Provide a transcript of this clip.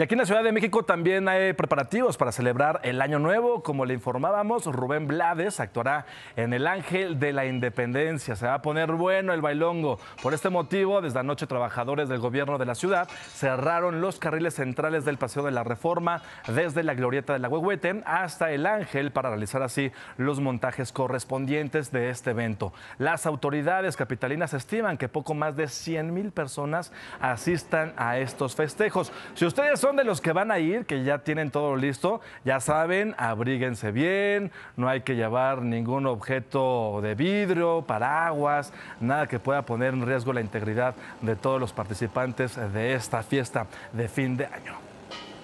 Y aquí en la Ciudad de México también hay preparativos para celebrar el Año Nuevo. Como le informábamos, Rubén Blades actuará en El Ángel de la Independencia. Se va a poner bueno el bailongo. Por este motivo, desde anoche trabajadores del gobierno de la ciudad cerraron los carriles centrales del Paseo de la Reforma desde la Glorieta de la Huehueten hasta El Ángel para realizar así los montajes correspondientes de este evento. Las autoridades capitalinas estiman que poco más de 100 mil personas asistan a estos festejos. Si ustedes son de los que van a ir, que ya tienen todo listo, ya saben, abríguense bien, no hay que llevar ningún objeto de vidrio, paraguas, nada que pueda poner en riesgo la integridad de todos los participantes de esta fiesta de fin de año.